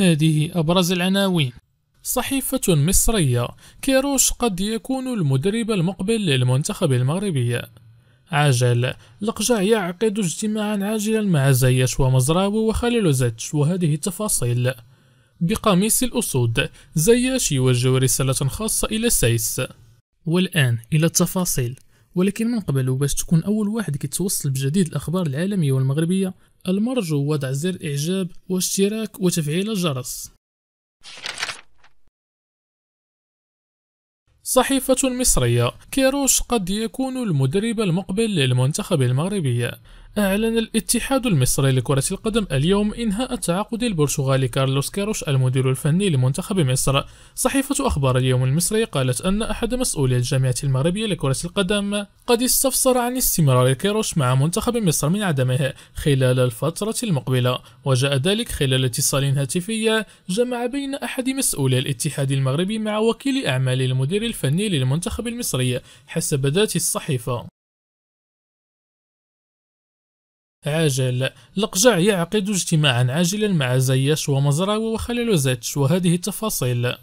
هذه أبرز العناوين صحيفة مصرية كيروش قد يكون المدرب المقبل للمنتخب المغربي عجل لقجع يعقد اجتماعا عاجلا مع زيش ومزراب وخليل زتش وهذه التفاصيل بقميص الأسود زياش يوجه رسالة خاصة إلى سيس والآن إلى التفاصيل ولكن من قبل وباش تكون أول واحد كيتوصل بجديد الأخبار العالمية والمغربية المرجو وضع زر إعجاب واشتراك وتفعيل الجرس صحيفة مصرية كيروش قد يكون المدرب المقبل للمنتخب المغربي أعلن الاتحاد المصري لكرة القدم اليوم إنهاء التعاقد البرتغالي كارلوس كيروش المدير الفني لمنتخب مصر صحيفة أخبار اليوم المصري قالت أن أحد مسؤولي الجامعة المغربية لكرة القدم قد استفسر عن استمرار كيروش مع منتخب مصر من عدمه خلال الفترة المقبلة وجاء ذلك خلال اتصال هاتفي جمع بين أحد مسؤولي الاتحاد المغربي مع وكيل أعمال المدير الفني للمنتخب المصري حسب ذات الصحيفة عاجل لقجع يعقد اجتماعا عاجلا مع زياش ومزراوي وخليل زيتش وهذه التفاصيل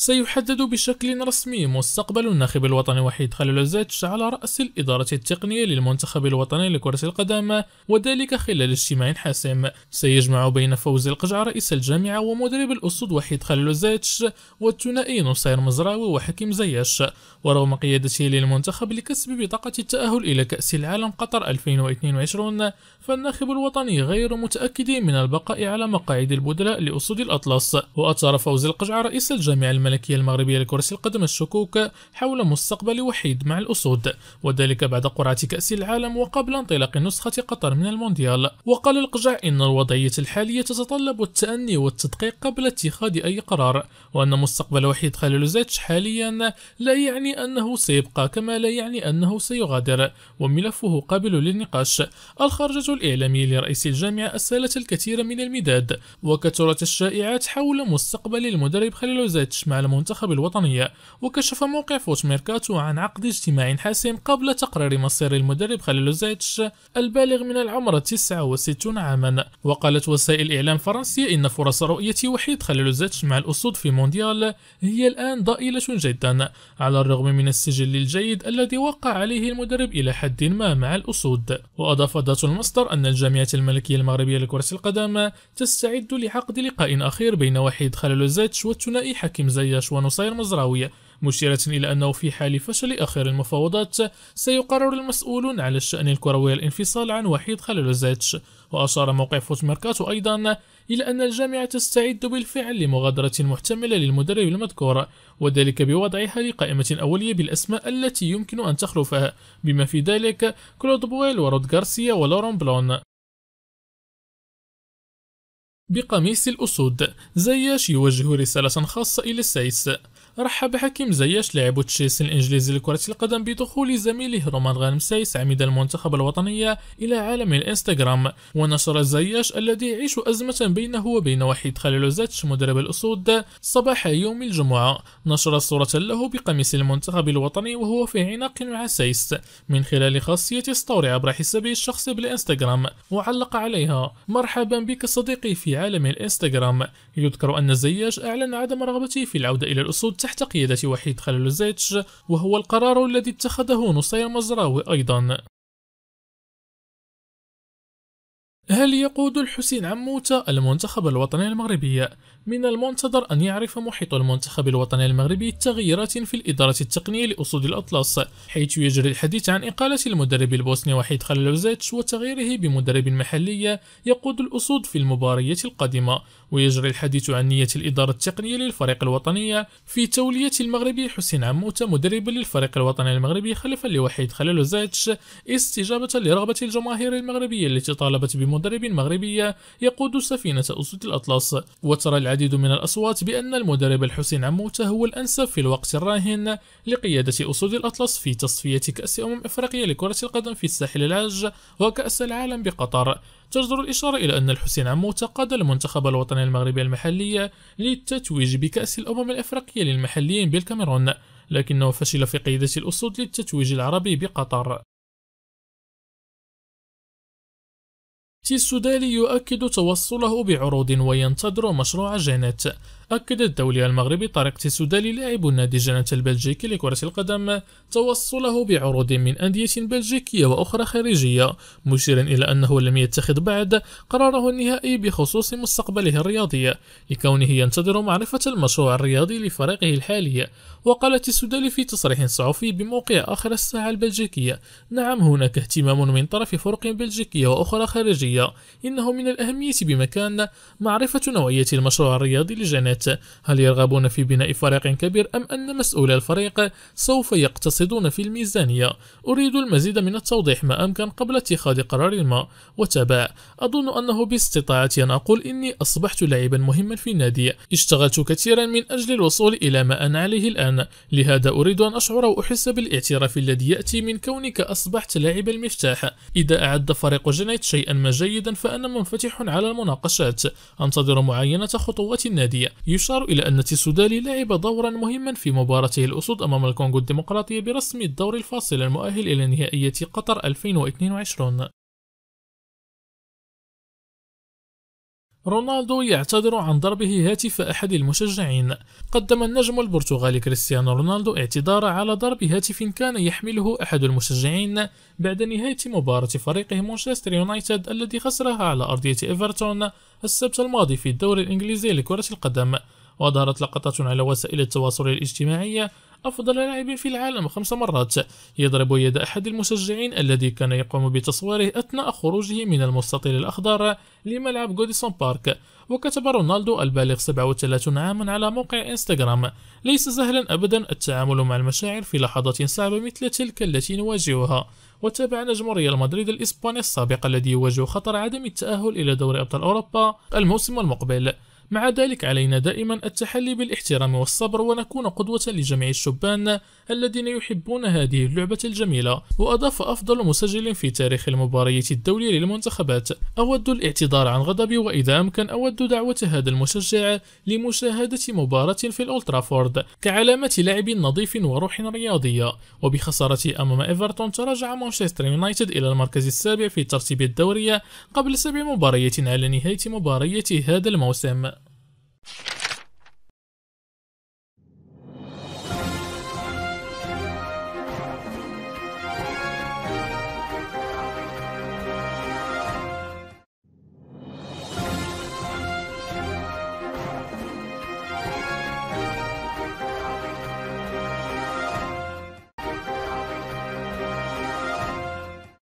سيحدد بشكل رسمي مستقبل الناخب الوطني وحيد خليل الزيتش على رأس الإدارة التقنية للمنتخب الوطني لكرة القدم وذلك خلال اجتماع حاسم سيجمع بين فوز القجع رئيس الجامعة ومدرب الأسود وحيد خليل الزيتش والثنائي نصير مزراوي وحكيم زياش ورغم قيادته للمنتخب لكسب بطاقة التأهل إلى كأس العالم قطر 2022 فالناخب الوطني غير متأكد من البقاء على مقاعد البدلاء لأسود الأطلس وأثار فوز القجع رئيس الجامعة الملكية الملكية المغربية لكرة القدم الشكوك حول مستقبل وحيد مع الأسود وذلك بعد قرعة كأس العالم وقبل انطلاق نسخة قطر من المونديال وقال القجع إن الوضعية الحالية تتطلب التأني والتدقيق قبل اتخاذ أي قرار وأن مستقبل وحيد خليل زيتش حاليا لا يعني أنه سيبقى كما لا يعني أنه سيغادر وملفه قابل للنقاش الخرجة الإعلامية لرئيس الجامعة أسالت الكثير من المداد وكثرت الشائعات حول مستقبل المدرب خليل زيتش مع على المنتخب الوطني وكشف موقع فوت ميركاتو عن عقد اجتماع حاسم قبل تقرير مصير المدرب زيتش البالغ من العمر 69 عاما وقالت وسائل إعلام فرنسية إن فرص رؤية وحيد زيتش مع الأسود في مونديال هي الآن ضئيلة جدا على الرغم من السجل الجيد الذي وقع عليه المدرب إلى حد ما مع الأسود وأضاف ذات المصدر أن الجامعة الملكية المغربية لكرة القدم تستعد لعقد لقاء أخير بين وحيد زيتش والثنائي حكيم زيتش زياش ونصير مزراوي مشيرة إلى أنه في حال فشل آخر المفاوضات سيقرر المسؤولون على الشأن الكروي الانفصال عن وحيد خليلوزيتش وأشار موقع فوت ميركاتو أيضا إلى أن الجامعة تستعد بالفعل لمغادرة محتملة للمدرب المذكور وذلك بوضعها لقائمة أولية بالأسماء التي يمكن أن تخلفها بما في ذلك كلود بويل ورود غارسيا ولورون بلون بقميص الأسود زياش يوجه رسالة خاصة إلى السيس رحب حكيم زياش لاعب تشيلسي الانجليزي لكرة القدم بدخول زميله رومان غانم سايس عميد المنتخب الوطني الى عالم الانستغرام ونشر زياش الذي يعيش ازمة بينه وبين وحيد زاتش مدرب الاسود صباح يوم الجمعة نشر صورة له بقميص المنتخب الوطني وهو في عناق مع سايس من خلال خاصية ستوري عبر حسابه الشخصي بالانستغرام وعلق عليها مرحبا بك صديقي في عالم الانستغرام يذكر ان زياش اعلن عدم رغبته في العودة الى الاسود تحت قيادة وحيد خلال الزيتش وهو القرار الذي اتخذه نصير مزراوي أيضا هل يقود الحسين عموتة المنتخب الوطني المغربي؟ من المنتظر أن يعرف محيط المنتخب الوطني المغربي تغييرات في الإدارة التقنية لأسود الأطلس حيث يجري الحديث عن إقالة المدرب البوسني وحيد خللوزيتش وتغييره بمدرب محلي يقود الأسود في المباريات القادمة ويجري الحديث عن نية الإدارة التقنية للفريق الوطني في تولية المغربي حسين عموتة مدربا للفريق الوطني المغربي خلفا لوحيد خللوزيتش استجابة لرغبة الجماهير المغربية التي طالبت بمدرب مدرب مغربية يقود سفينة أسود الأطلس وترى العديد من الأصوات بأن المدرب الحسين عموتة هو الأنسب في الوقت الراهن لقيادة أسود الأطلس في تصفية كأس أمم إفريقيا لكرة القدم في الساحل العاج وكأس العالم بقطر تجدر الإشارة إلى أن الحسين عموتة قاد المنتخب الوطني المغربي المحلي للتتويج بكأس الأمم الإفريقية للمحليين بالكاميرون لكنه فشل في قيادة الأسود للتتويج العربي بقطر السوداني يؤكد توصله بعروض وينتظر مشروع جانت أكد الدولي المغربي طارق تسودالي لاعب النادي جنة البلجيكي لكرة القدم توصله بعروض من أندية بلجيكية وأخرى خارجية مشيرا إلى أنه لم يتخذ بعد قراره النهائي بخصوص مستقبله الرياضي لكونه ينتظر معرفة المشروع الرياضي لفريقه الحالي وقال السودالي في تصريح صحفي بموقع آخر الساعة البلجيكية نعم هناك اهتمام من طرف فرق بلجيكية وأخرى خارجية إنه من الأهمية بمكان معرفة نوعية المشروع الرياضي لجنة الانتخابات هل يرغبون في بناء فريق كبير أم أن مسؤول الفريق سوف يقتصدون في الميزانية أريد المزيد من التوضيح ما أمكن قبل اتخاذ قرار ما وتابع أظن أنه باستطاعتي أن أقول إني أصبحت لاعبا مهما في النادي اشتغلت كثيرا من أجل الوصول إلى ما أنا عليه الآن لهذا أريد أن أشعر وأحس بالاعتراف الذي يأتي من كونك أصبحت لاعب المفتاح إذا أعد فريق جنيت شيئا ما جيدا فأنا منفتح على المناقشات أنتظر معاينة خطوات النادي يشار إلى أن تيسودالي لعب دورا مهما في مباراته الأسود أمام الكونغو الديمقراطية برسم الدور الفاصل المؤهل إلى نهائية قطر 2022 رونالدو يعتذر عن ضربه هاتف أحد المشجعين قدم النجم البرتغالي كريستيانو رونالدو اعتذار على ضرب هاتف كان يحمله أحد المشجعين بعد نهاية مباراة فريقه مانشستر يونايتد الذي خسرها على أرضية إيفرتون السبت الماضي في الدوري الإنجليزي لكرة القدم وظهرت لقطات على وسائل التواصل الاجتماعي أفضل لاعب في العالم خمس مرات يضرب يد أحد المشجعين الذي كان يقوم بتصويره أثناء خروجه من المستطيل الأخضر لملعب جوديسون بارك وكتب رونالدو البالغ 37 عاما على موقع انستغرام ليس سهلا أبدا التعامل مع المشاعر في لحظات صعبة مثل تلك التي نواجهها وتابع نجم ريال مدريد الإسباني السابق الذي يواجه خطر عدم التأهل إلى دوري أبطال أوروبا الموسم المقبل مع ذلك علينا دائما التحلي بالاحترام والصبر ونكون قدوة لجميع الشبان الذين يحبون هذه اللعبة الجميلة وأضاف أفضل مسجل في تاريخ المباريات الدولي للمنتخبات أود الاعتذار عن غضبي وإذا أمكن أود دعوة هذا المشجع لمشاهدة مباراة في الأولترافورد كعلامة لعب نظيف وروح رياضية وبخسارة أمام إيفرتون تراجع مانشستر يونايتد إلى المركز السابع في ترتيب الدورية قبل سبع مباريات على نهاية مباريات هذا الموسم